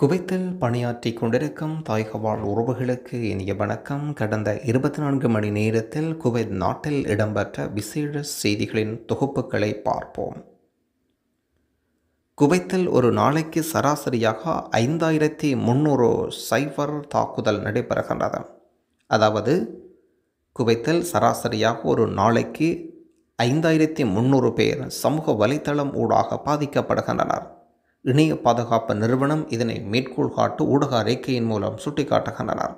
குவைத்தில் பணியாற்றி கொண்டிருக்கும் தாய்கவால் உறவுகளுக்கு இனிய வணக்கம் கடந்த இருபத்தி நான்கு மணி நேரத்தில் குவைத் நாட்டில் இடம்பெற்ற விசேட செய்திகளின் தொகுப்புகளை பார்ப்போம் குவைத்தில் ஒரு நாளைக்கு சராசரியாக ஐந்தாயிரத்தி முந்நூறு சைபர் தாக்குதல் நடைபெறுகின்றது அதாவது குவைத்தில் சராசரியாக ஒரு நாளைக்கு ஐந்தாயிரத்தி முந்நூறு பேர் சமூக வலைத்தளம் ஊடாக பாதிக்கப்படுகின்றனர் இணைய பாதுகாப்பு நிறுவனம் இதனை மேற்கோள் காட்டு ஊடக அறிக்கையின் மூலம் சுட்டிக்காட்டுகின்றனர்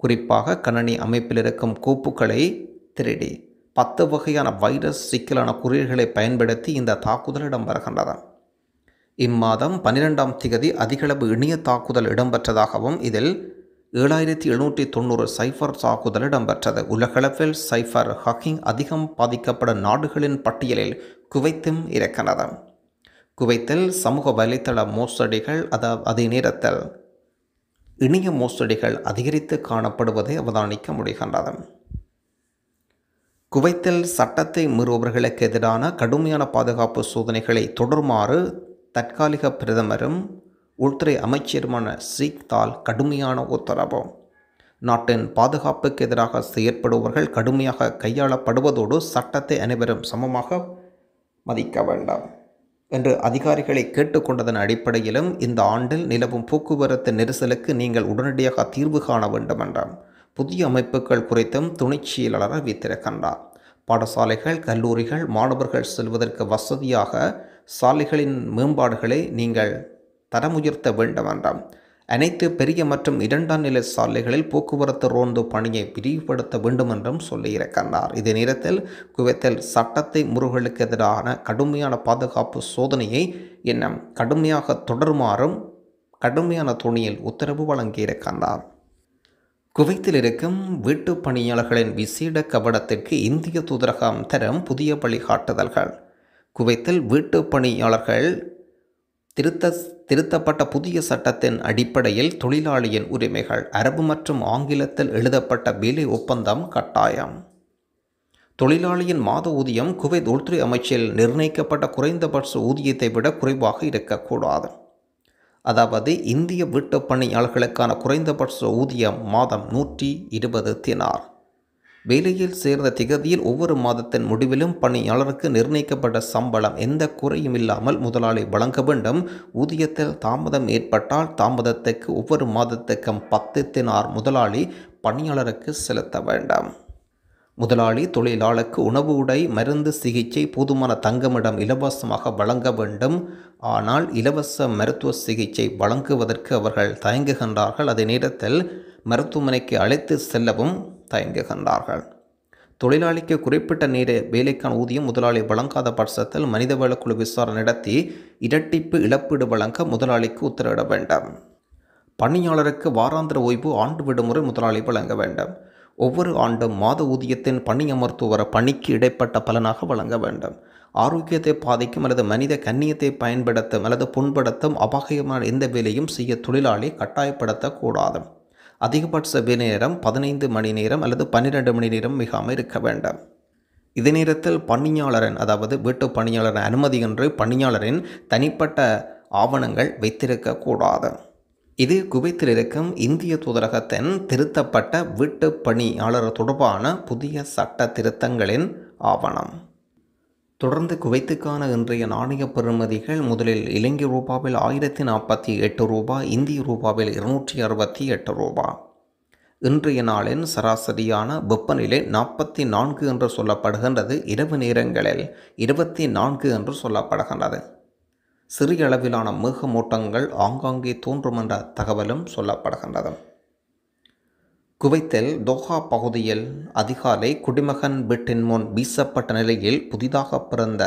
குறிப்பாக கணனி அமைப்பில் இருக்கும் கோப்புகளை திருடி பத்து வகையான வைரஸ் சிக்கலான குறியீடுகளை பயன்படுத்தி இந்த தாக்குதல் இடம்பெறுகின்றன இம்மாதம் பன்னிரெண்டாம் திகதி அதிகளவு இணைய தாக்குதல் இடம்பெற்றதாகவும் இதில் ஏழாயிரத்தி எழுநூற்றி தொண்ணூறு சைஃபர் தாக்குதல் இடம்பெற்றது உலகளவில் சைஃபர் ஹக்கிங் அதிகம் பாதிக்கப்படும் நாடுகளின் பட்டியலில் குவைத்தும் இருக்கின்றது குவைத்தில் சமூக வலைத்தள மோசடிகள் அத அதே நேரத்தில் இணைய மோசடிகள் அதிகரித்து காணப்படுவதை அவதானிக்க முடிகின்றது குவைத்தில் சட்டத்தை மீறுபவர்களுக்கு எதிரான கடுமையான பாதுகாப்பு சோதனைகளை தொடருமாறு தற்காலிக பிரதமரும் உள்துறை அமைச்சருமான தால் கடுமையான உத்தரவு நாட்டின் பாதுகாப்புக்கு எதிராக செயற்படுபவர்கள் கடுமையாக கையாளப்படுவதோடு சட்டத்தை அனைவரும் சமமாக மதிக்க வேண்டாம் என்று அதிகாரிகளை கேட்டுக்கொண்டதன் அடிப்படையிலும் இந்த ஆண்டில் நிலவும் போக்குவரத்து நெரிசலுக்கு நீங்கள் உடனடியாக தீர்வு காண வேண்டும் என்றார் புதிய அமைப்புகள் குறித்தும் துணைச்சியலாளர் அறிவித்திருக்கின்றார் பாடசாலைகள் கல்லூரிகள் மாணவர்கள் செல்வதற்கு வசதியாக சாலைகளின் மேம்பாடுகளை நீங்கள் தரமுயர்த்த வேண்டும் என்றார் அனைத்து பெரிய மற்றும் இரண்டாம் நிலை சாலைகளில் போக்குவரத்து ரோந்து பணியை விரிவுபடுத்த வேண்டும் என்றும் சொல்லியிருக்கின்றார் இதே நேரத்தில் குவைத்தில் சட்டத்தை முருகலுக்கு எதிரான கடுமையான பாதுகாப்பு சோதனையை இன்னும் கடுமையாக தொடருமாறும் கடுமையான துணியில் உத்தரவு வழங்கியிருக்கின்றார் குவைத்தில் இருக்கும் வீட்டு பணியாளர்களின் விசேட கவனத்திற்கு இந்திய தூதரகம் தரும் புதிய வழிகாட்டுதல்கள் குவைத்தில் வீட்டு பணியாளர்கள் திருத்த திருத்தப்பட்ட புதிய சட்டத்தின் அடிப்படையில் தொழிலாளியின் உரிமைகள் அரபு மற்றும் ஆங்கிலத்தில் எழுதப்பட்ட வேலை ஒப்பந்தம் கட்டாயம் தொழிலாளியின் மாத ஊதியம் குவைத் உள்துறை அமைச்சில் நிர்ணயிக்கப்பட்ட குறைந்தபட்ச ஊதியத்தை விட குறைவாக இருக்கக்கூடாது அதாவது இந்திய வீட்டுப் பணியாளர்களுக்கான குறைந்தபட்ச ஊதியம் மாதம் நூற்றி இருபது தினார் வேலையில் சேர்ந்த திகதியில் ஒவ்வொரு மாதத்தின் முடிவிலும் பணியாளருக்கு நிர்ணயிக்கப்பட்ட சம்பளம் எந்த குறையும் இல்லாமல் முதலாளி வழங்க வேண்டும் ஊதியத்தில் தாமதம் ஏற்பட்டால் தாமதத்துக்கு ஒவ்வொரு மாதத்துக்கும் பத்து தினார் முதலாளி பணியாளருக்கு செலுத்த வேண்டும் முதலாளி தொழிலாளருக்கு உணவு உடை மருந்து சிகிச்சை போதுமான தங்கமிடம் இலவசமாக வழங்க வேண்டும் ஆனால் இலவச மருத்துவ சிகிச்சை வழங்குவதற்கு அவர்கள் தயங்குகின்றார்கள் அதே நேரத்தில் மருத்துவமனைக்கு அழைத்து செல்லவும் தயங்குகின்றார்கள் தொழிலாளிக்கு குறிப்பிட்ட நேர வேலைக்கான ஊதியம் முதலாளி வழங்காத பட்சத்தில் மனிதவள குழு விசாரணை நடத்தி இரட்டிப்பு இழப்பீடு வழங்க முதலாளிக்கு உத்தரவிட வேண்டும் பணியாளருக்கு வாராந்திர ஓய்வு ஆண்டு விடுமுறை முதலாளி வழங்க வேண்டும் ஒவ்வொரு ஆண்டும் மாத ஊதியத்தின் பணி அமர்த்துவர பணிக்கு இடைப்பட்ட பலனாக வழங்க வேண்டும் ஆரோக்கியத்தை பாதிக்கும் அல்லது மனித கண்ணியத்தை பயன்படுத்தும் அல்லது புண்படுத்தும் அபாயமான எந்த வேலையும் செய்ய தொழிலாளி கட்டாயப்படுத்தக்கூடாது அதிகபட்ச நேரம் பதினைந்து மணி நேரம் அல்லது பன்னிரெண்டு மணி நேரம் மிகாமல் இருக்க வேண்டும் இது நேரத்தில் பணியாளரின் அதாவது வீட்டு பணியாளரின் என்று பணியாளரின் தனிப்பட்ட ஆவணங்கள் வைத்திருக்கக்கூடாது இது குவைத்தில் இருக்கும் இந்திய தூதரகத்தின் திருத்தப்பட்ட வீட்டு பணியாளர் தொடர்பான புதிய சட்ட திருத்தங்களின் ஆவணம் தொடர்ந்து குவைத்துக்கான இன்றைய நாணய பெறுமதிகள் முதலில் இலங்கை ரூபாவில் ஆயிரத்தி நாற்பத்தி எட்டு ரூபா இந்திய ரூபாவில் இருநூற்றி அறுபத்தி எட்டு ரூபா இன்றைய நாளின் சராசரியான வெப்பநிலை நாற்பத்தி நான்கு என்று சொல்லப்படுகின்றது இரவு நேரங்களில் இருபத்தி நான்கு என்று சொல்லப்படுகின்றது சிறிய அளவிலான மேகமூட்டங்கள் ஆங்காங்கே தோன்றும் என்ற தகவலும் சொல்லப்படுகின்றது குவைத்தில் தோஹா பகுதியில் அதிகாலை குடிமகன் வீட்டின் முன் வீசப்பட்ட நிலையில் புதிதாக பிறந்த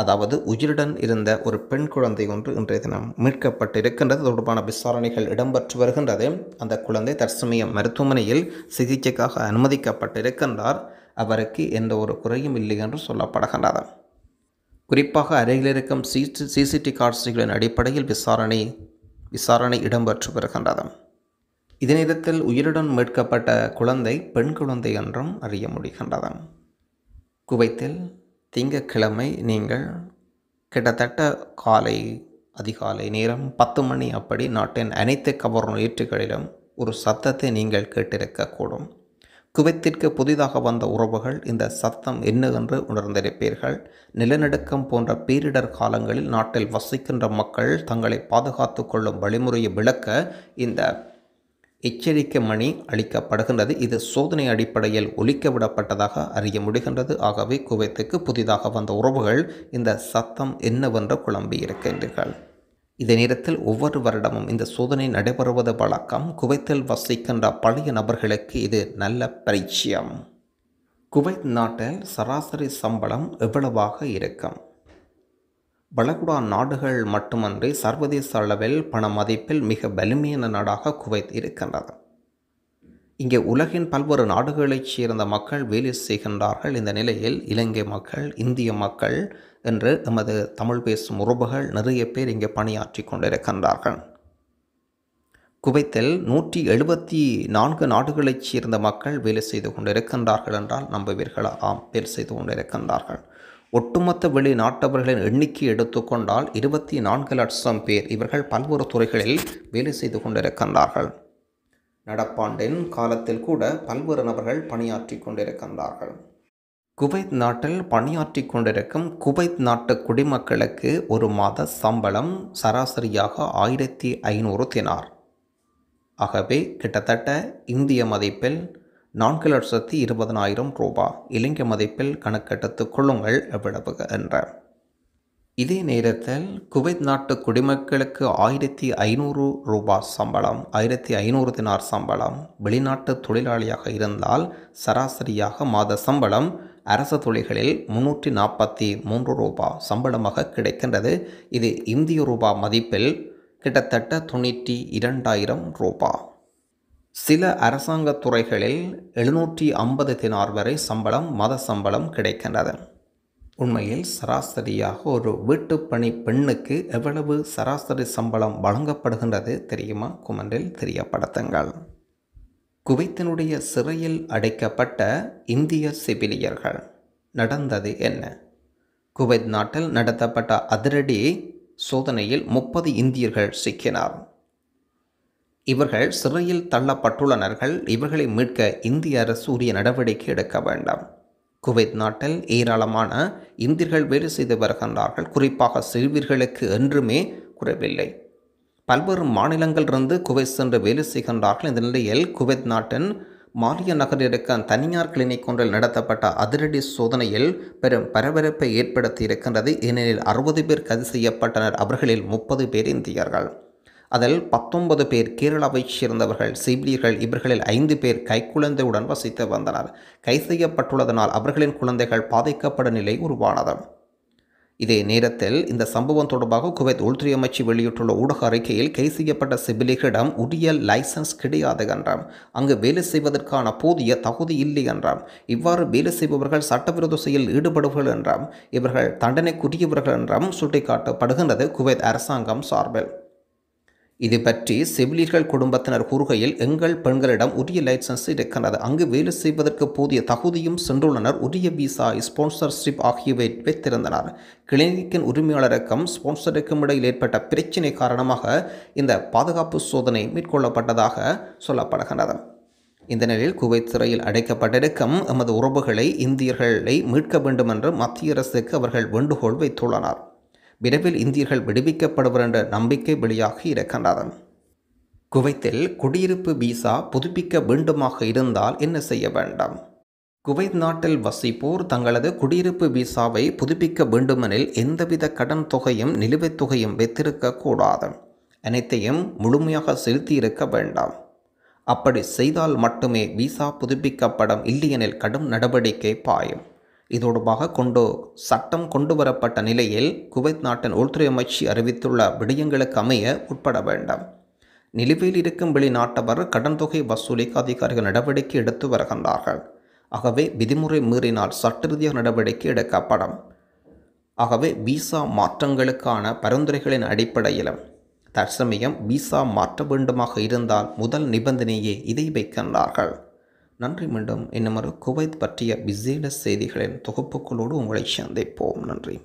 அதாவது உயிருடன் இருந்த ஒரு பெண் குழந்தை ஒன்று இன்றைய தினம் மீட்கப்பட்டு இருக்கின்றது தொடர்பான விசாரணைகள் இடம்பெற்று வருகின்றது அந்த குழந்தை தற்சமய மருத்துவமனையில் சிகிச்சைக்காக அனுமதிக்கப்பட்டிருக்கின்றார் அவருக்கு எந்த ஒரு குறையும் இல்லை என்று சொல்லப்படுகின்றது குறிப்பாக அருகில் இருக்கும் சிசிடி காட்சிகளின் அடிப்படையில் விசாரணை விசாரணை இடம்பெற்று வருகின்றது இதனிடத்தில் நேரத்தில் உயிருடன் மீட்கப்பட்ட குழந்தை பெண் குழந்தை என்றும் அறிய முடிகின்றது குவைத்தில் திங்கக்கிழமை நீங்கள் கிட்டத்தட்ட காலை அதிகாலை நேரம் பத்து மணி அப்படி நாட்டின் அனைத்து நேற்றுகளிலும் ஒரு சத்தத்தை நீங்கள் கேட்டிருக்கக்கூடும் குவைத்திற்கு புதிதாக வந்த உறவுகள் இந்த சத்தம் என்று உணர்ந்திருப்பீர்கள் நிலநடுக்கம் போன்ற பேரிடர் காலங்களில் நாட்டில் வசிக்கின்ற மக்கள் தங்களை பாதுகாத்து கொள்ளும் வழிமுறையை விளக்க இந்த எச்சரிக்கை மணி அளிக்கப்படுகின்றது இது சோதனை அடிப்படையில் ஒலிக்க விடப்பட்டதாக அறிய முடிகின்றது ஆகவே குவைத்துக்கு புதிதாக வந்த உறவுகள் இந்த சத்தம் என்னவென்று குழம்பி இருக்கின்றீர்கள் இதே நேரத்தில் ஒவ்வொரு வருடமும் இந்த சோதனை நடைபெறுவது வழக்கம் குவைத்தில் வசிக்கின்ற பழைய நபர்களுக்கு இது நல்ல பரிச்சயம் குவைத் நாட்டில் சராசரி சம்பளம் எவ்வளவாக இருக்கும் வளைகுடா நாடுகள் மட்டுமன்றி சர்வதேச அளவில் பண மதிப்பில் மிக வலிமையான நாடாக குவைத் இருக்கின்றது இங்கே உலகின் பல்வேறு நாடுகளைச் சேர்ந்த மக்கள் வேலை செய்கின்றார்கள் இந்த நிலையில் இலங்கை மக்கள் இந்திய மக்கள் என்று நமது தமிழ் பேசும் உறவுகள் நிறைய பேர் இங்கே பணியாற்றி கொண்டிருக்கின்றார்கள் குவைத்தில் நூற்றி எழுபத்தி நான்கு நாடுகளைச் சேர்ந்த மக்கள் வேலை செய்து கொண்டிருக்கின்றார்கள் என்றால் நம்புவீர்களா ஆம் வேலை செய்து கொண்டிருக்கின்றார்கள் ஒட்டுமொத்த வெளிநாட்டவர்களின் எண்ணிக்கை எடுத்துக்கொண்டால் இருபத்தி நான்கு லட்சம் பேர் இவர்கள் பல்வேறு துறைகளில் வேலை செய்து கொண்டிருக்கின்றார்கள் நடப்பாண்டின் காலத்தில் கூட பல்வேறு நபர்கள் பணியாற்றி கொண்டிருக்கின்றார்கள் குவைத் நாட்டில் பணியாற்றி கொண்டிருக்கும் குவைத் நாட்டு குடிமக்களுக்கு ஒரு மாத சம்பளம் சராசரியாக ஆயிரத்தி ஐநூறு தினார் ஆகவே கிட்டத்தட்ட இந்திய மதிப்பில் நான்கு லட்சத்தி இருபதனாயிரம் ரூபா இலங்கை மதிப்பில் கணக்கெடுத்து கொள்ளுங்கள் எவ்வளவு என்றார் இதே நேரத்தில் குவைத் நாட்டு குடிமக்களுக்கு ஆயிரத்தி ஐநூறு ரூபா சம்பளம் ஆயிரத்தி ஐநூறு தினார் சம்பளம் வெளிநாட்டு தொழிலாளியாக இருந்தால் சராசரியாக மாத சம்பளம் அரச தொழில்களில் முன்னூற்றி நாற்பத்தி மூன்று ரூபா சம்பளமாக கிடைக்கின்றது இது இந்திய ரூபா மதிப்பில் கிட்டத்தட்ட தொண்ணூற்றி இரண்டாயிரம் ரூபா சில அரசாங்க துறைகளில் எழுநூற்றி ஐம்பது தினார் வரை சம்பளம் மத சம்பளம் கிடைக்கின்றது உண்மையில் சராசரியாக ஒரு வீட்டுப்பணி பெண்ணுக்கு எவ்வளவு சராசரி சம்பளம் வழங்கப்படுகின்றது தெரியுமா குமரில் தெரியப்படுத்துங்கள் குவைத்தினுடைய சிறையில் அடைக்கப்பட்ட இந்திய செவிலியர்கள் நடந்தது என்ன குவைத் நாட்டில் நடத்தப்பட்ட அதிரடி சோதனையில் முப்பது இந்தியர்கள் சிக்கினார் இவர்கள் சிறையில் தள்ளப்பட்டுள்ளனர்கள் இவர்களை மீட்க இந்திய அரசு உரிய நடவடிக்கை எடுக்க வேண்டாம் குவைத் நாட்டில் ஏராளமான இந்தியர்கள் வேலை செய்து வருகின்றார்கள் குறிப்பாக சிறுவர்களுக்கு என்றுமே குறைவில்லை பல்வேறு மாநிலங்களிலிருந்து குவைத் சென்று வேலை செய்கின்றார்கள் இந்த நிலையில் குவைத் நாட்டின் மாலிய நகர் இருக்க தனியார் கிளினிக் ஒன்றில் நடத்தப்பட்ட அதிரடி சோதனையில் பெரும் பரபரப்பை ஏற்படுத்தி இருக்கின்றது ஏனெனில் அறுபது பேர் கைது செய்யப்பட்டனர் அவர்களில் முப்பது பேர் இந்தியர்கள் அதில் பத்தொன்பது பேர் கேரளாவைச் சேர்ந்தவர்கள் சிவிலியர்கள் இவர்களில் ஐந்து பேர் கைக்குழந்தையுடன் வசித்து வந்தனர் கை செய்யப்பட்டுள்ளதனால் அவர்களின் குழந்தைகள் பாதிக்கப்படும் நிலை உருவானது இதே நேரத்தில் இந்த சம்பவம் தொடர்பாக குவைத் உள்துறை அமைச்சு வெளியிட்டுள்ள ஊடக அறிக்கையில் கை செய்யப்பட்ட சிபிலிகளிடம் உரிய லைசன்ஸ் கிடையாது என்றார் அங்கு வேலை செய்வதற்கான போதிய தகுதி இல்லை என்றார் இவ்வாறு வேலை செய்பவர்கள் சட்டவிரோத செயலில் ஈடுபடுவர்கள் என்றார் இவர்கள் தண்டனைக்குரியவர்கள் என்றும் சுட்டிக்காட்டப்படுகின்றது குவைத் அரசாங்கம் சார்பில் இது பற்றி செவிலியர்கள் குடும்பத்தினர் கூறுகையில் எங்கள் பெண்களிடம் உரிய லைசன்ஸ் இருக்கிறது அங்கு வேலை செய்வதற்கு போதிய தகுதியும் சென்றுள்ளனர் உரிய விசா ஸ்பான்சர்ஷிப் ஆகியவை வைத்திருந்தனர் கிளினிக்கின் உரிமையாளருக்கும் ஸ்பான்சருக்கும் இடையில் ஏற்பட்ட பிரச்சினை காரணமாக இந்த பாதுகாப்பு சோதனை மேற்கொள்ளப்பட்டதாக சொல்லப்படுகின்றது இந்த நிலையில் குவைத் சிறையில் அடைக்கப்பட்டிருக்கும் எமது உறவுகளை இந்தியர்களை மீட்க வேண்டும் என்று மத்திய அரசுக்கு அவர்கள் வேண்டுகோள் வைத்துள்ளனர் விரைவில் இந்தியர்கள் விடுவிக்கப்படுவர் என்ற நம்பிக்கை வெளியாகி இருக்கின்றது குவைத்தில் குடியிருப்பு விசா புதுப்பிக்க வேண்டுமாக இருந்தால் என்ன செய்ய வேண்டும் குவைத் நாட்டில் வசிப்போர் தங்களது குடியிருப்பு விசாவை புதுப்பிக்க வேண்டுமெனில் எந்தவித கடன் தொகையும் நிலுவைத் தொகையும் வைத்திருக்கக்கூடாது அனைத்தையும் முழுமையாக செலுத்தியிருக்க வேண்டாம் அப்படி செய்தால் மட்டுமே விசா புதுப்பிக்கப்படும் இல்லையெனில் கடும் நடவடிக்கை பாயும் இதோடுபாக கொண்டு சட்டம் கொண்டு வரப்பட்ட நிலையில் குவைத் நாட்டின் உள்துறை அமைச்சு அறிவித்துள்ள விடயங்களுக்கு அமைய உட்பட வேண்டும் நிலுவையில் இருக்கும் வெளிநாட்டவர் கடன் தொகை வசூலிக்க அதிகாரிகள் நடவடிக்கை எடுத்து வருகின்றார்கள் ஆகவே விதிமுறை மீறினால் சட்டரீதியாக நடவடிக்கை எடுக்கப்படும் ஆகவே விசா மாற்றங்களுக்கான பரிந்துரைகளின் அடிப்படையிலும் தற்சமயம் விசா மாற்ற வேண்டுமாக இருந்தால் முதல் நிபந்தனையே இதை வைக்கின்றார்கள் நன்றி மீண்டும் இன்னமொரு குவைத் பற்றிய விசேட செய்திகளின் தொகுப்புகளோடு உங்களை சந்திப்போம் நன்றி